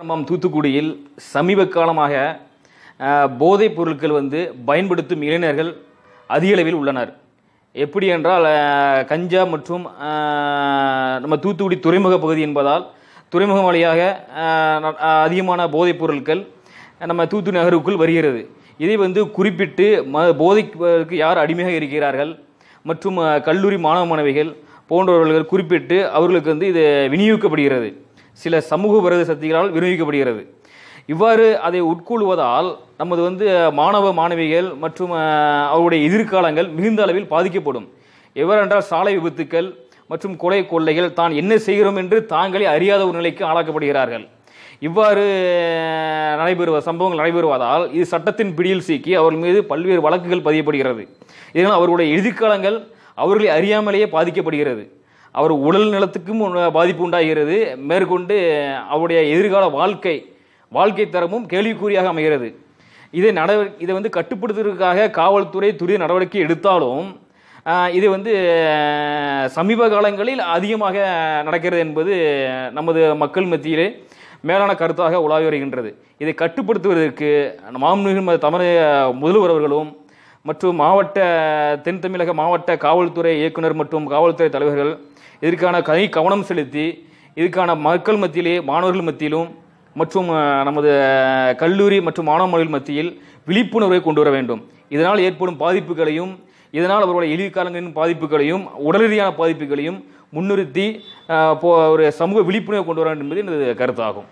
நம்ம தூத்துக்குடியில் சமீப காலமாக போதைப் பொருட்கள் வந்து பயன்படுத்தும் இளைஞர்கள் அதிக அளவில் உள்ளனர் எப்படி என்றால் கஞ்சா மற்றும் நம்ம தூத்துக்குடி துறைமுக பகுதி என்பதால் துறைமுகம் வழியாக அதிகமான போதைப் பொருட்கள் நம்ம தூத்துக்குடி நகருக்குள் வருகிறது இதை வந்து குறிப்பிட்டு ம போதைக்கு யார் அடிமையாக இருக்கிறார்கள் மற்றும் கல்லூரி மாணவ மாணவிகள் போன்றவர்கள் குறிப்பிட்டு அவர்களுக்கு வந்து இது விநியோகிக்கப்படுகிறது சில சமூக விரோத சக்திகளால் விநியோகிக்கப்படுகிறது இவ்வாறு அதை உட்கொள்வதால் நமது வந்து மாணவ மாணவிகள் மற்றும் அவருடைய எதிர்காலங்கள் மிகுந்த அளவில் பாதிக்கப்படும் எவ்வாறென்றால் சாலை விபத்துக்கள் மற்றும் கொலை கொள்ளைகள் தான் என்ன செய்கிறோம் என்று தாங்களே அறியாத ஒரு நிலைக்கு ஆளாக்கப்படுகிறார்கள் இவ்வாறு நடைபெறுவ சம்பவங்கள் நடைபெறுவதால் இது சட்டத்தின் பிடியில் சிக்கி அவர்கள் மீது பல்வேறு வழக்குகள் பதியப்படுகிறது இதனால் அவருடைய எதிர்காலங்கள் அவர்களை அறியாமலேயே பாதிக்கப்படுகிறது அவர் உடல் நலத்துக்கும் பாதிப்பு உண்டாகிறது மேற்கொண்டு அவருடைய எதிர்கால வாழ்க்கை வாழ்க்கை தரமும் கேள்விக்குறியாக அமைகிறது இதை நடவ இதை வந்து கட்டுப்படுத்துவதற்காக காவல்துறை துரிய நடவடிக்கை எடுத்தாலும் இது வந்து சமீப காலங்களில் அதிகமாக நடக்கிறது என்பது நமது மக்கள் மத்தியிலே மேலான கருத்தாக உலாவி வருகின்றது இதை கட்டுப்படுத்துவதற்கு மாமனிதர் தமிழக முதல்வர் அவர்களும் மற்றும் மாவட்ட தென் தமிழக மாவட்ட காவல்துறை இயக்குனர் மற்றும் காவல்துறை தலைவர்கள் இதற்கான கனி கவனம் செலுத்தி இதுக்கான மக்கள் மத்தியிலே மாணவர்கள் மத்தியிலும் மற்றும் நமது கல்லூரி மற்றும் மாணவர்கள் மத்தியில் விழிப்புணர்வை கொண்டு வர வேண்டும் இதனால் ஏற்படும் பாதிப்புகளையும் இதனால் அவர்களுடைய காலங்களின் பாதிப்புகளையும் உடல் பாதிப்புகளையும் முன்னிறுத்தி ஒரு சமூக விழிப்புணர்வை கொண்டு வர வேண்டும் என்பது எனது கருத்தாகும்